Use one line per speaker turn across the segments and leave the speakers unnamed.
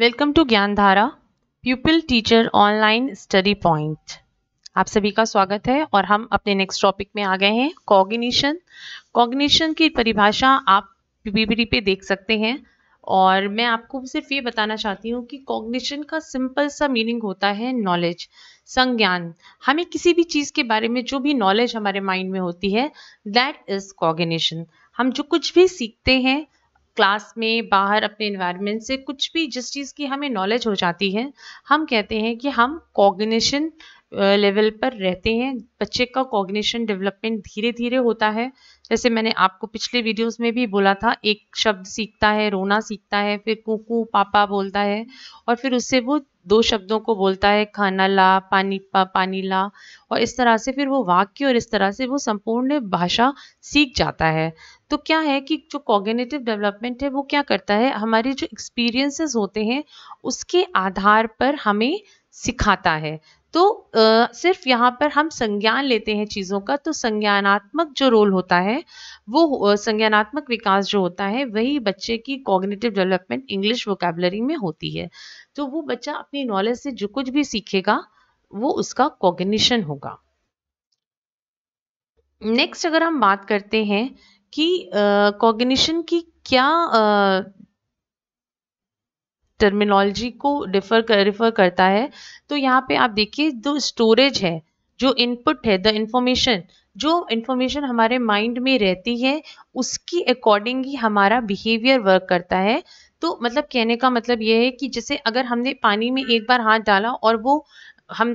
welcome to ज्ञान धारा teacher online study point आप सभी का स्वागत है और हम अपने नेक्स्ट टॉपिक में आ गए हैं कॉग्निशन कॉग्निशन की परिभाषा आप पीपीटी पे देख सकते हैं और मैं आपको सिर्फ ये बताना चाहती हूँ कि कॉग्निशन का सिंपल सा मीनिंग होता है नॉलेज संज्ञान हमें किसी भी चीज़ के बारे में जो भी नॉलेज हमारे माइंड में होती है दैट इज़ कॉग्निशन हम जो कुछ भी सीखते हैं क्लास में बाहर अपने इन्वायरमेंट से कुछ भी जिस चीज़ की हमें नॉलेज हो जाती है हम कहते हैं कि हम कॉग्निशन लेवल पर रहते हैं बच्चे का कॉग्निशन डेवलपमेंट धीरे धीरे होता है जैसे मैंने आपको पिछले वीडियोस में भी बोला था एक शब्द सीखता है रोना सीखता है फिर कुकू पापा बोलता है और फिर उससे वो दो शब्दों को बोलता है खाना ला पानी पा पानी ला और इस तरह से फिर वो वाक्य और इस तरह से वो संपूर्ण भाषा सीख जाता है तो क्या है कि जो कॉग्निटिव डेवलपमेंट है वो क्या करता है हमारे जो एक्सपीरियंसेस होते हैं उसके आधार पर हमें सिखाता है तो आ, सिर्फ यहाँ पर हम संज्ञान लेते हैं चीज़ों का तो संज्ञानात्मक जो रोल होता है वो संज्ञानात्मक विकास जो होता है वही बच्चे की कॉग्निटिव डेवलपमेंट इंग्लिश वोकेबलरी में होती है तो वो बच्चा अपनी नॉलेज से जो कुछ भी सीखेगा वो उसका कॉग्निशन होगा नेक्स्ट अगर हम बात करते हैं कि कॉग्निशन की क्या टर्मिनोलॉजी को डिफर कर रिफर करता है तो यहाँ पे आप देखिए जो स्टोरेज है जो इनपुट है द इंफॉर्मेशन जो इन्फॉर्मेशन हमारे माइंड में रहती है उसकी अकॉर्डिंग ही हमारा बिहेवियर वर्क करता है तो मतलब कहने का मतलब यह है कि जैसे अगर हमने पानी में एक बार हाथ डाला और वो हम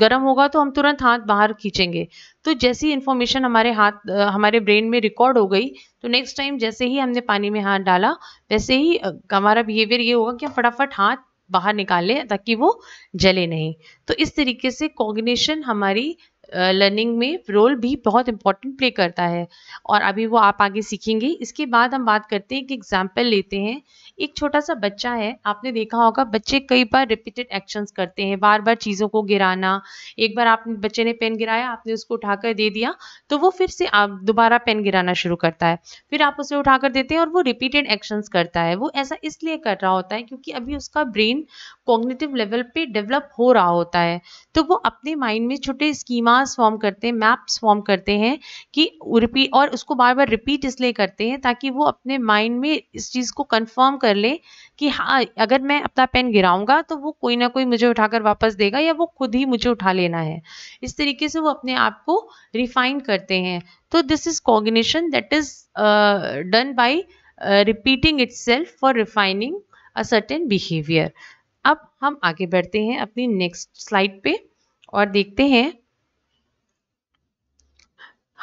गर्म होगा तो हम तुरंत हाथ बाहर खींचेंगे तो जैसी इन्फॉर्मेशन हमारे हाथ हमारे ब्रेन में रिकॉर्ड हो गई तो नेक्स्ट टाइम जैसे ही हमने पानी में हाथ डाला वैसे ही हमारा बिहेवियर ये होगा कि हम फटाफट हाथ बाहर निकालें ताकि वो जले नहीं तो इस तरीके से कॉग्निशन हमारी लर्निंग में रोल भी बहुत इंपॉर्टेंट प्ले करता है और अभी वो आप आगे सीखेंगे इसके बाद हम बात करते हैं कि एग्जाम्पल लेते हैं एक छोटा सा बच्चा है आपने देखा होगा बच्चे कई बार रिपीटेड एक्शंस करते हैं बार बार चीज़ों को गिराना एक बार आपने बच्चे ने पेन गिराया आपने उसको उठाकर दे दिया तो वो फिर से आप दोबारा पेन गिराना शुरू करता है फिर आप उसे उठाकर देते हैं और वो रिपीटेड एक्शंस करता है वो ऐसा इसलिए कर रहा होता है क्योंकि अभी उसका ब्रेन कॉग्नेटिव लेवल पे डेवलप हो रहा होता है तो वो अपने माइंड में छोटे स्कीमास फॉर्म करते हैं मैप्स फॉर्म करते हैं कि रिपीट और उसको बार बार रिपीट इसलिए करते हैं ताकि वो अपने माइंड में इस चीज़ को कन्फर्म कर ले कि हाँ अगर मैं अपना पेन गिराऊंगा तो वो कोई ना कोई मुझे उठाकर वापस देगा या वो खुद ही मुझे उठा लेना है इस तरीके से वो अपने आप को रिफाइन करते हैं तो this is cognition that is done by repeating itself for refining a certain behaviour अब हम आगे बढ़ते हैं अपनी नेक्स्ट स्लाइड पे और देखते हैं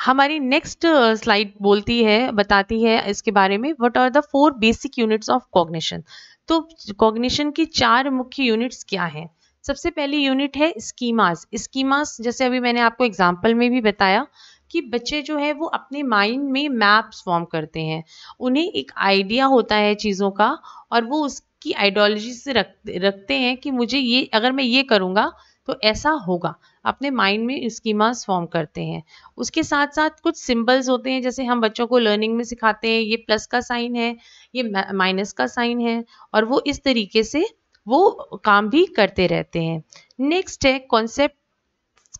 हमारी नेक्स्ट स्लाइड uh, बोलती है बताती है इसके बारे में what are the four basic units of cognition तो कॉग्निशन की चार मुख्य यूनिट्स क्या हैं सबसे पहली यूनिट है स्कीमास स्कीमास जैसे अभी मैंने आपको एग्जाम्पल में भी बताया कि बच्चे जो है वो अपने माइंड में मैप्स फॉर्म करते हैं उन्हें एक आइडिया होता है चीज़ों का और वो उसकी आइडियोलॉजी से रख रखते हैं कि मुझे ये अगर मैं ये करूँगा तो ऐसा होगा अपने माइंड में स्कीमास फॉर्म करते हैं उसके साथ साथ कुछ सिंबल्स होते हैं जैसे हम बच्चों को लर्निंग में सिखाते हैं ये प्लस का साइन है ये माइनस का साइन है और वो इस तरीके से वो काम भी करते रहते हैं नेक्स्ट है कॉन्सेप्ट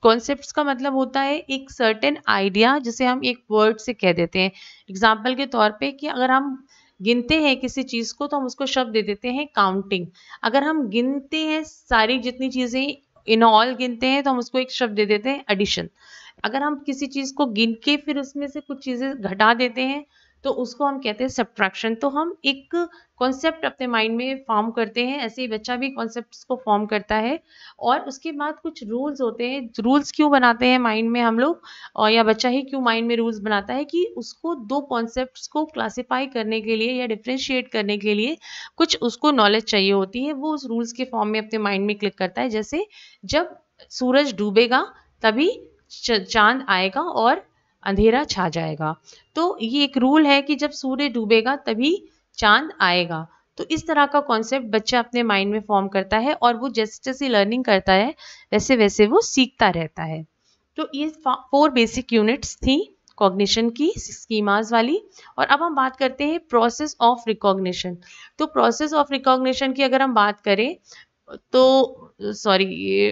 कॉन्सेप्ट का मतलब होता है एक सर्टेन आइडिया जिसे हम एक वर्ड से कह देते हैं एग्जाम्पल के तौर पे कि अगर हम गिनते हैं किसी चीज़ को तो हम उसको शब्द दे देते हैं काउंटिंग अगर हम गिनते हैं सारी जितनी चीज़ें इन ऑल गिनते हैं तो हम उसको एक शब्द दे देते हैं एडिशन अगर हम किसी चीज़ को गिन के फिर उसमें से कुछ चीज़ें घटा देते हैं तो उसको हम कहते हैं सब्ट्रैक्शन तो हम एक कॉन्सेप्ट अपने माइंड में फॉर्म करते हैं ऐसे ही बच्चा भी कॉन्सेप्ट को फॉर्म करता है और उसके बाद कुछ रूल्स होते हैं रूल्स क्यों बनाते हैं माइंड में हम लोग और या बच्चा ही क्यों माइंड में रूल्स बनाता है कि उसको दो कॉन्सेप्ट को क्लासीफाई करने के लिए या डिफ्रेंशिएट करने के लिए कुछ उसको नॉलेज चाहिए होती है वो उस रूल्स के फॉर्म में अपने माइंड में क्लिक करता है जैसे जब सूरज डूबेगा तभी चांद आएगा और अंधेरा छा जाएगा तो ये एक रूल है कि जब सूर्य डूबेगा तभी चांद आएगा तो इस तरह का कॉन्सेप्ट बच्चा अपने माइंड में फॉर्म करता है और वो जैसे जैसे लर्निंग करता है वैसे वैसे वो सीखता रहता है तो ये फोर बेसिक यूनिट्स थी कॉग्निशन की स्कीमाज वाली और अब हम बात करते हैं प्रोसेस ऑफ रिकॉग्निशन तो प्रोसेस ऑफ रिकॉग्निशन की अगर हम बात करें तो सॉरी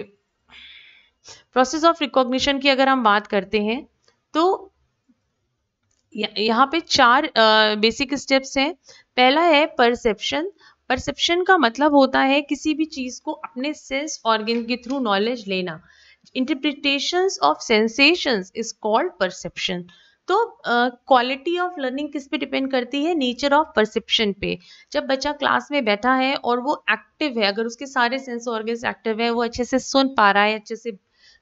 प्रोसेस ऑफ रिकॉग्निशन की अगर हम बात करते हैं तो यहाँ पे चार बेसिक स्टेप्स हैं पहला है परसेप्शन परसेप्शन का मतलब होता है किसी भी चीज़ को अपने सेंस ऑर्गन के थ्रू नॉलेज लेना interpretation of sensations is called perception तो क्वालिटी ऑफ लर्निंग किस पे डिपेंड करती है नेचर ऑफ परसेप्शन पे जब बच्चा क्लास में बैठा है और वो एक्टिव है अगर उसके सारे सेंस ऑर्गेन्स एक्टिव है वो अच्छे से सुन पा रहा है अच्छे से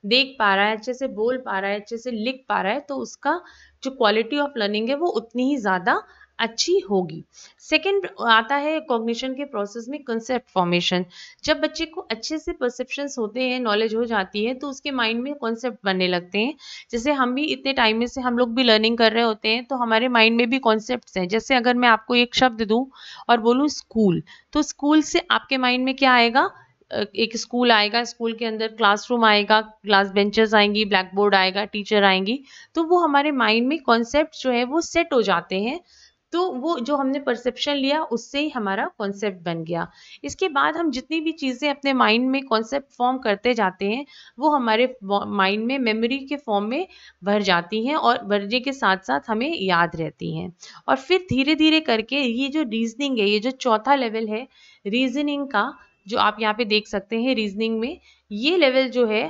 देख पा रहा है अच्छे से बोल पा रहा है अच्छे से लिख पा रहा है तो उसका जो क्वालिटी ऑफ लर्निंग है वो उतनी ही ज़्यादा अच्छी होगी सेकंड आता है कॉग्निशन के प्रोसेस में कंसेप्ट फॉर्मेशन जब बच्चे को अच्छे से परसेप्शंस होते हैं नॉलेज हो जाती है तो उसके माइंड में कॉन्सेप्ट बनने लगते हैं जैसे हम भी इतने टाइम में से हम लोग भी लर्निंग कर रहे होते हैं तो हमारे माइंड में भी कॉन्सेप्ट हैं जैसे अगर मैं आपको एक शब्द दूँ और बोलूँ स्कूल तो स्कूल से आपके माइंड में क्या आएगा एक स्कूल आएगा स्कूल के अंदर क्लासरूम आएगा क्लास बेंचेस आएंगी ब्लैक बोर्ड आएगा टीचर आएंगी तो वो हमारे माइंड में कॉन्सेप्ट जो है वो सेट हो जाते हैं तो वो जो हमने परसेप्शन लिया उससे ही हमारा कॉन्सेप्ट बन गया इसके बाद हम जितनी भी चीज़ें अपने माइंड में कॉन्सेप्ट फॉर्म करते जाते हैं वो हमारे माइंड में मेमोरी के फॉर्म में भर जाती हैं और भरने के साथ साथ हमें याद रहती हैं और फिर धीरे धीरे करके ये जो रीजनिंग है ये जो चौथा लेवल है रीजनिंग का जो आप यहाँ पे देख सकते हैं रीजनिंग में ये लेवल जो है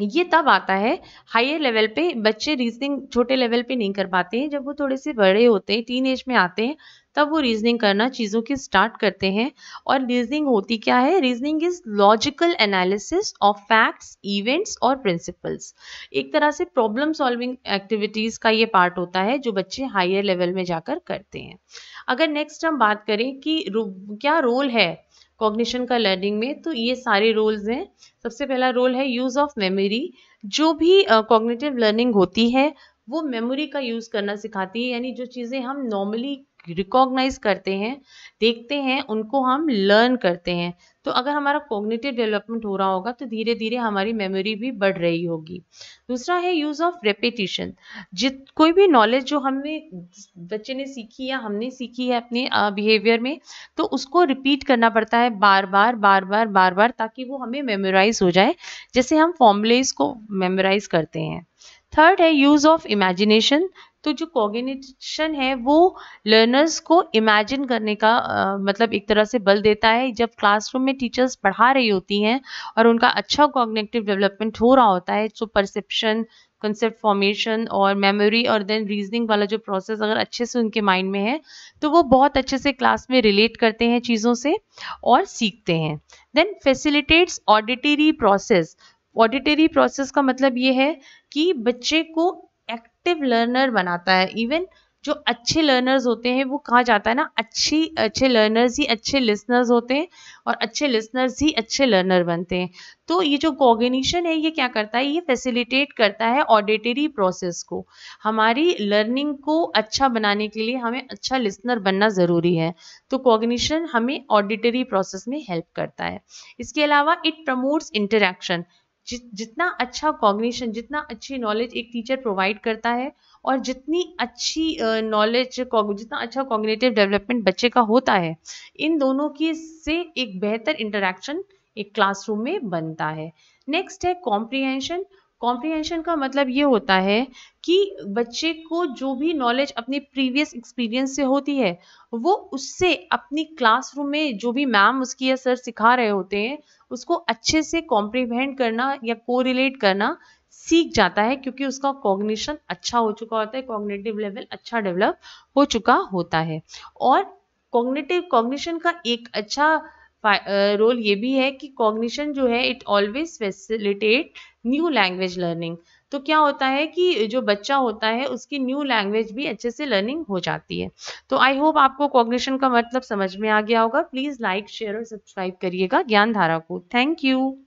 ये तब आता है हायर लेवल पे बच्चे रीजनिंग छोटे लेवल पे नहीं कर पाते हैं जब वो थोड़े से बड़े होते हैं टीन एज में आते हैं तब वो रीजनिंग करना चीज़ों की स्टार्ट करते हैं और रीजनिंग होती क्या है reasoning is logical analysis of facts events और प्रिंसिपल्स एक तरह से प्रॉब्लम सॉल्विंग एक्टिविटीज़ का ये पार्ट होता है जो बच्चे हायर लेवल में जाकर करते हैं अगर नेक्स्ट हम बात करें कि क्या रोल है कॉग्निशन का लर्निंग में तो ये सारे रोल्स हैं सबसे पहला रोल है यूज़ ऑफ मेमोरी जो भी कॉग्निटिव uh, लर्निंग होती है वो मेमोरी का यूज़ करना सिखाती है यानी जो चीज़ें हम नॉर्मली रिकॉग्नाइज करते हैं देखते हैं उनको हम लर्न करते हैं तो अगर हमारा कॉग्निटिव डेवलपमेंट हो रहा होगा तो धीरे धीरे हमारी मेमोरी भी बढ़ रही होगी दूसरा है यूज़ ऑफ रेपिटिशन जित कोई भी नॉलेज जो हमने बच्चे ने सीखी या हमने सीखी है अपने बिहेवियर में तो उसको रिपीट करना पड़ता है बार बार बार बार बार बार ताकि वो हमें मेमोराइज हो जाए जैसे हम फॉर्मुलेज को मेमोराइज करते हैं थर्ड है यूज़ ऑफ इमेजिनेशन तो जो कॉगिनेशन है वो लर्नर्स को इमेजिन करने का आ, मतलब एक तरह से बल देता है जब क्लासरूम में टीचर्स पढ़ा रही होती हैं और उनका अच्छा कॉग्नेटिव डेवलपमेंट हो रहा होता है सो परसेप्शन कंसेप्ट फॉर्मेशन और मेमोरी और देन रीजनिंग वाला जो प्रोसेस अगर अच्छे से उनके माइंड में है तो वो बहुत अच्छे से क्लास में रिलेट करते हैं चीज़ों से और सीखते हैं then facilitates auditory process auditory process का मतलब ये है कि बच्चे को इफेक्टिव लर्नर बनाता है इवन जो अच्छे लर्नर्स होते हैं वो कहा जाता है ना अच्छी अच्छे लर्नर्स ही अच्छे लिसनर्स होते हैं और अच्छे लिसनर्स ही अच्छे लर्नर बनते हैं तो ये जो कॉग्निशन है ये क्या करता है ये फैसिलिटेट करता है ऑडिटरी प्रोसेस को हमारी लर्निंग को अच्छा बनाने के लिए हमें अच्छा लिसनर बनना ज़रूरी है तो कॉग्निशन हमें ऑडिटरी प्रोसेस में हेल्प करता है इसके अलावा इट प्रमोट्स इंटरेक्शन जितना अच्छा कॉग्निशन जितना अच्छी नॉलेज एक टीचर प्रोवाइड करता है और जितनी अच्छी नॉलेज जितना अच्छा कॉग्निटिव डेवलपमेंट बच्चे का होता है इन दोनों की से एक बेहतर इंटरेक्शन एक क्लासरूम में बनता है नेक्स्ट है कॉम्प्रिहेंशन कॉम्प्रीहेंशन का मतलब ये होता है कि बच्चे को जो भी नॉलेज अपने प्रीवियस एक्सपीरियंस से होती है वो उससे अपनी क्लासरूम में जो भी मैम उसकी या सर सिखा रहे होते हैं उसको अच्छे से कॉम्प्रीहेंड करना या कोरिलेट करना सीख जाता है क्योंकि उसका कॉग्निशन अच्छा हो चुका होता है कॉग्नेटिव लेवल अच्छा डेवलप हो चुका होता है और कॉग्नेटिव कॉग्निशन का एक अच्छा रोल ये भी है कि कॉग्निशन जो है it always facilitate new language learning तो क्या होता है कि जो बच्चा होता है उसकी न्यू लैंग्वेज भी अच्छे से लर्निंग हो जाती है तो आई होप आपको कॉग्निशन का मतलब समझ में आ गया होगा प्लीज़ लाइक शेयर और सब्सक्राइब करिएगा ज्ञान धारा को थैंक यू